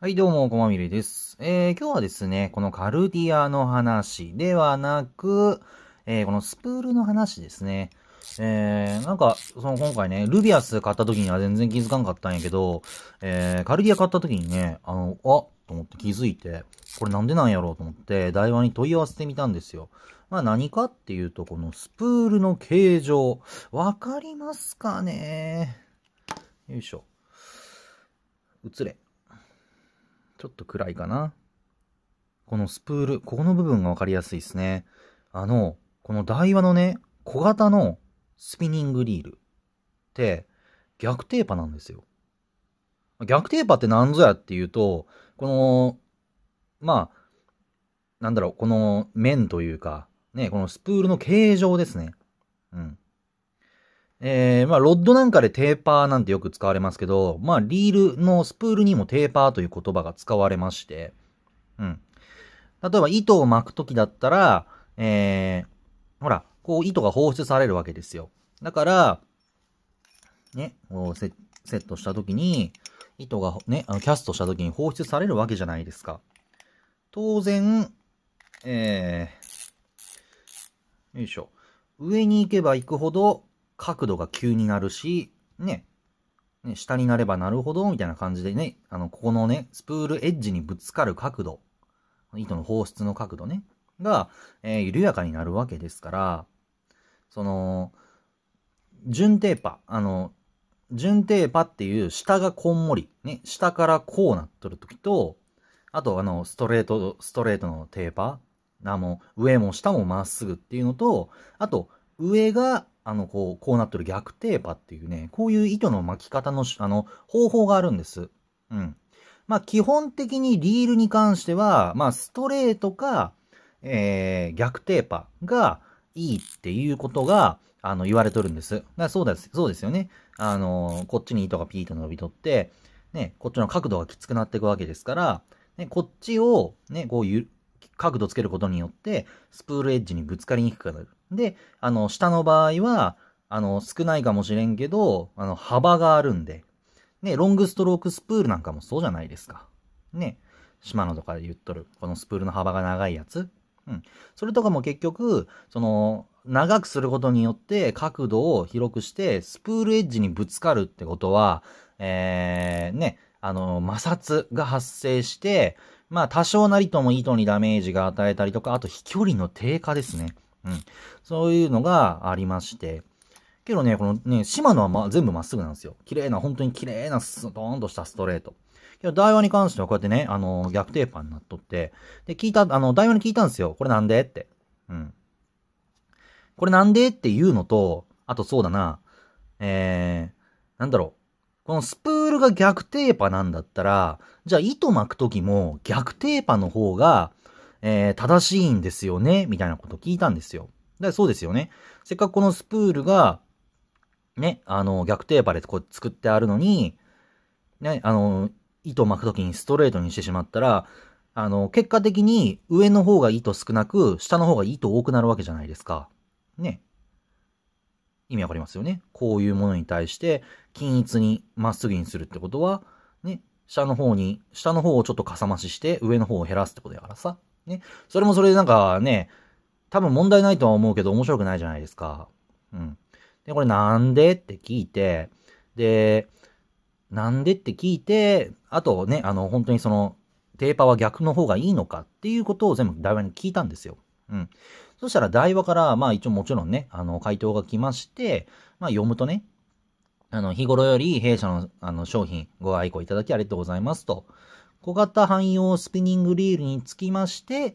はい、どうも、こまみれです。えー、今日はですね、このカルディアの話ではなく、えー、このスプールの話ですね。えー、なんか、その今回ね、ルビアス買った時には全然気づかんかったんやけど、えー、カルディア買った時にね、あの、あと思って気づいて、これなんでなんやろうと思って、台湾に問い合わせてみたんですよ。まあ何かっていうと、このスプールの形状。わかりますかねよいしょ。映れ。ちょっと暗いかな。このスプール、ここの部分がわかりやすいですね。あの、この台話のね、小型のスピニングリールって、逆テーパなんですよ。逆テーパって何ぞやっていうと、この、まあ、なんだろう、この面というか、ね、このスプールの形状ですね。うん。えー、まあ、ロッドなんかでテーパーなんてよく使われますけど、まあ、リールのスプールにもテーパーという言葉が使われまして、うん。例えば、糸を巻くときだったら、えー、ほら、こう、糸が放出されるわけですよ。だから、ね、セットしたときに、糸がね、あのキャストしたときに放出されるわけじゃないですか。当然、えー、よいしょ。上に行けば行くほど、角度が急になるし、ね、ね、下になればなるほど、みたいな感じでね、あの、ここのね、スプールエッジにぶつかる角度、糸の放出の角度ね、が、えー、緩やかになるわけですから、その、順テーパ、あの、準テーパっていう下がこんもり、ね、下からこうなっとる時と、あとあの、ストレート、ストレートのテーパ、あも上も下もまっすぐっていうのと、あと、上があの、こう、こうなってる逆テーパっていうね、こういう糸の巻き方の、あの、方法があるんです。うん。まあ、基本的にリールに関しては、まあ、ストレートか、えー、逆テーパがいいっていうことが、あの、言われとるんです。だそうです、そうですよね。あの、こっちに糸がピーと伸びとって、ね、こっちの角度がきつくなっていくわけですから、ね、こっちを、ね、こうゆ、角度つけることによって、スプールエッジにぶつかりにくくなる。で、あの、下の場合は、あの、少ないかもしれんけど、あの、幅があるんで。ね、ロングストロークスプールなんかもそうじゃないですか。ね、島野とかで言っとる、このスプールの幅が長いやつ。うん。それとかも結局、その、長くすることによって角度を広くして、スプールエッジにぶつかるってことは、えー、ね、あの、摩擦が発生して、まあ多少なりとも糸にダメージが与えたりとか、あと飛距離の低下ですね。うん。そういうのがありまして。けどね、このね、島のはま、全部まっすぐなんですよ。綺麗な、本当に綺麗な、ストーンとしたストレート。けど、台湾に関してはこうやってね、あの、逆テーパーになっとって、で、聞いた、あの、台湾に聞いたんですよ。これなんでって。うん。これなんでっていうのと、あとそうだな、えー、なんだろう。このスプールが逆テーパーなんだったら、じゃあ糸巻くときも逆テーパーの方が、えー、正しいんですよねみたいなこと聞いたんですよ。だからそうですよね。せっかくこのスプールが、ね、あの、逆テーパーでこう作ってあるのに、ね、あの、糸巻くときにストレートにしてしまったら、あの、結果的に上の方が糸少なく、下の方が糸多くなるわけじゃないですか。ね。意味わかりますよね。こういうものに対して、均一にまっすぐにするってことは、ね、下の方に、下の方をちょっとかさ増しして、上の方を減らすってことやからさ。ね。それもそれでなんかね、多分問題ないとは思うけど面白くないじゃないですか。うん。で、これなんでって聞いて、で、なんでって聞いて、あとね、あの、本当にその、テーパーは逆の方がいいのかっていうことを全部台話に聞いたんですよ。うん。そしたら台話から、まあ一応もちろんね、あの、回答が来まして、まあ読むとね、あの、日頃より弊社のあの商品ご愛顧いただきありがとうございますと。小型汎用スピニングリールにつきまして、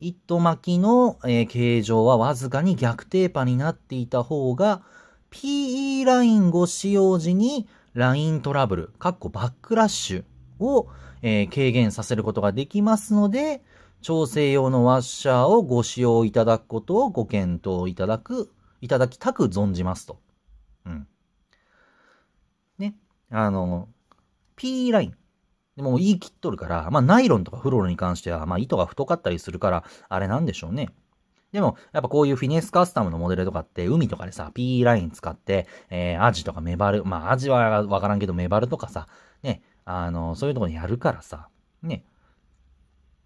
糸巻きの、えー、形状はわずかに逆テーパになっていた方が、PE ラインご使用時にライントラブル、かっこバックラッシュを、えー、軽減させることができますので、調整用のワッシャーをご使用いただくことをご検討いただく、いただきたく存じますと。うん。ね。あの、P ライン。でも言い切っとるから、まあナイロンとかフロールに関しては、まあ糸が太かったりするから、あれなんでしょうね。でも、やっぱこういうフィネスカスタムのモデルとかって、海とかでさ、P ライン使って、えー、アジとかメバル、まあアジはわからんけどメバルとかさ、ね、あの、そういうとこにやるからさ、ね。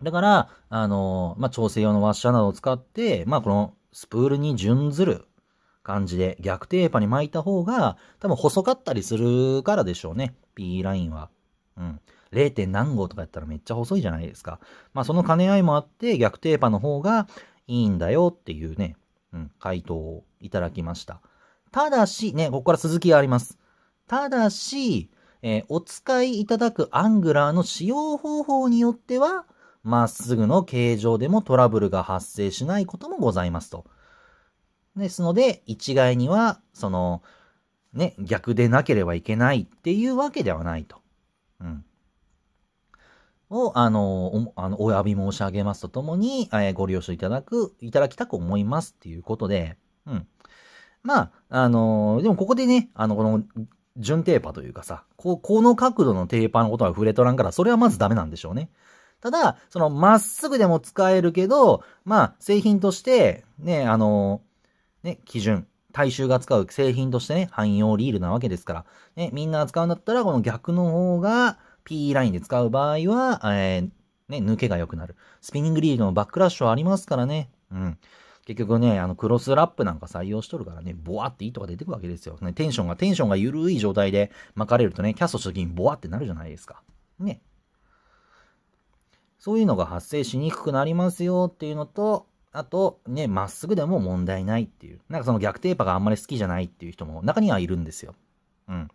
だから、あの、まあ調整用のワッシャーなどを使って、まあこのスプールに準ずる感じで逆テーパーに巻いた方が、多分細かったりするからでしょうね、P ラインは。0. 何号とかやったらめっちゃ細いじゃないですか。まあその兼ね合いもあって逆テーパの方がいいんだよっていうね、うん、回答をいただきました。ただし、ね、ここから続きがあります。ただし、えー、お使いいただくアングラーの使用方法によっては、まっすぐの形状でもトラブルが発生しないこともございますと。ですので、一概には、その、ね、逆でなければいけないっていうわけではないと。うん。を、あの、あのお詫び申し上げますとともに、えー、ご了承いただく、いただきたく思いますっていうことで、うん。まあ、あのでもここでね、あの、この、準テーパーというかさ、こう、この角度のテーパーのことは触れとらんから、それはまずダメなんでしょうね。ただ、その、まっすぐでも使えるけど、まあ、製品として、ね、あのね、基準、大衆が使う製品としてね、汎用リールなわけですから、ね、みんな使うんだったら、この逆の方が、P ラインで使う場合は、えー、ね、抜けが良くなる。スピニングリードのバックラッシュはありますからね。うん。結局ね、あの、クロスラップなんか採用しとるからね、ボワって糸が出てくるわけですよ。ね、テンションが、テンションが緩い状態で巻かれるとね、キャストした時にボワってなるじゃないですか。ね。そういうのが発生しにくくなりますよっていうのと、あと、ね、まっすぐでも問題ないっていう。なんかその逆テーパがあんまり好きじゃないっていう人も中にはいるんですよ。うん。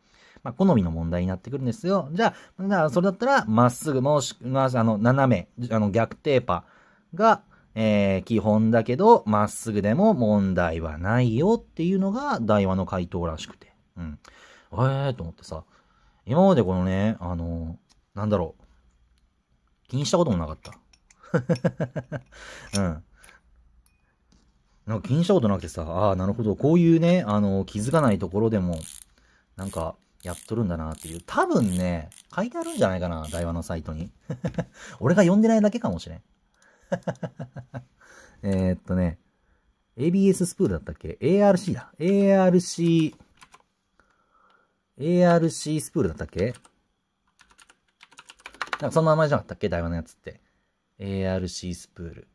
まあ、好みの問題になってくるんですよ。じゃあ、それだったら、まっすぐもし、まあ、あの、斜め、あの、逆テーパが、えー、基本だけど、まっすぐでも問題はないよっていうのが、台話の回答らしくて。うん。えーと思ってさ、今までこのね、あのー、なんだろう。気にしたこともなかった。うん。なんか気にしたことなくてさ、ああ、なるほど。こういうね、あのー、気づかないところでも、なんか、やっとるんだなっていう。多分ね、書いてあるんじゃないかな、台湾のサイトに。俺が読んでないだけかもしれん。えっとね、ABS スプールだったっけ ?ARC だ。ARC、ARC スプールだったっけなんかそんな名前じゃなかったっけ台湾のやつって。ARC スプール。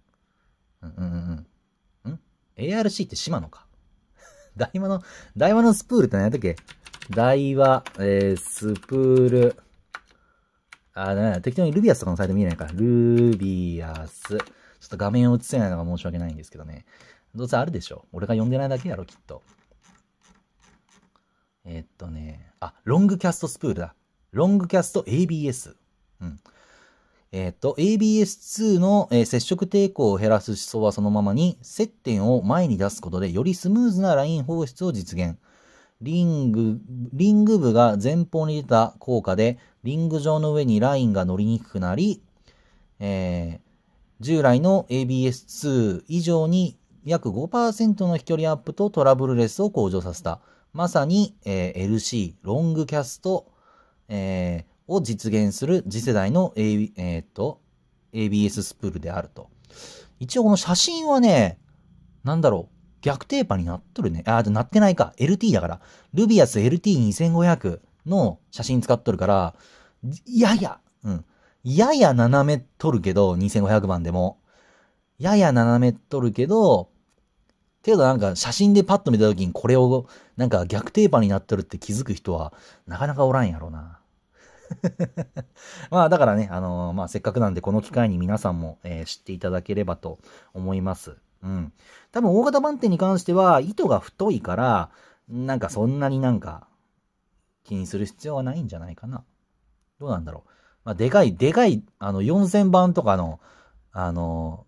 うんうんうん。ん ?ARC って島野か。台湾の、台湾のスプールって何やったっけ台は、えー、スプール、あ、だめ適当にルビアスとかのサイト見えないから、ル u b i ちょっと画面を映せないのが申し訳ないんですけどね。どうせあるでしょ。俺が読んでないだけやろ、きっと。えー、っとね、あ、ロングキャストスプールだ。ロングキャスト ABS。うん。えっ、と、ABS2 の、えー、接触抵抗を減らす思想はそのままに、接点を前に出すことでよりスムーズなライン放出を実現。リング、リング部が前方に出た効果で、リング上の上にラインが乗りにくくなり、えー、従来の ABS2 以上に約5%の飛距離アップとトラブルレスを向上させた。まさに、えー、LC、ロングキャスト、えー、を実現する次世代の、A えー、っと ABS スプールであると。一応この写真はね、なんだろう。逆テーパになっとるね。あ、なってないか。LT だから。ルビアス LT2500 の写真使っとるから、やや、うん。やや斜めとるけど、2500番でも。やや斜めとるけど、けどなんか写真でパッと見た時にこれをなんか逆テーパーになっとるって気づく人はなかなかおらんやろうな。まあだからね、あのー、まあせっかくなんでこの機会に皆さんも、えー、知っていただければと思います。うん。多分大型番手に関しては、糸が太いから、なんかそんなになんか、気にする必要はないんじゃないかな。どうなんだろう。まあ、でかい、でかい、あの、4000番とかの、あの、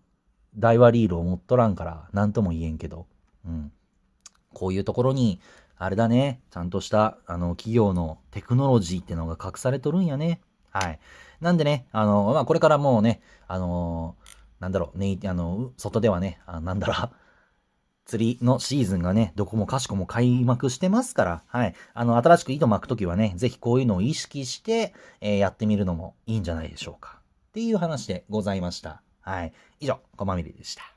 イワリールを持っとらんから、なんとも言えんけど、うん。こういうところに、あれだね、ちゃんとした、あの、企業のテクノロジーってのが隠されとるんやね。はい。なんでね、あの、まあ、これからもうね、あのーなんだろう、ね、あの、外ではね、あなんだろう、釣りのシーズンがね、どこもかしこも開幕してますから、はい。あの、新しく糸巻くときはね、ぜひこういうのを意識して、えー、やってみるのもいいんじゃないでしょうか。っていう話でございました。はい。以上、こまみりでした。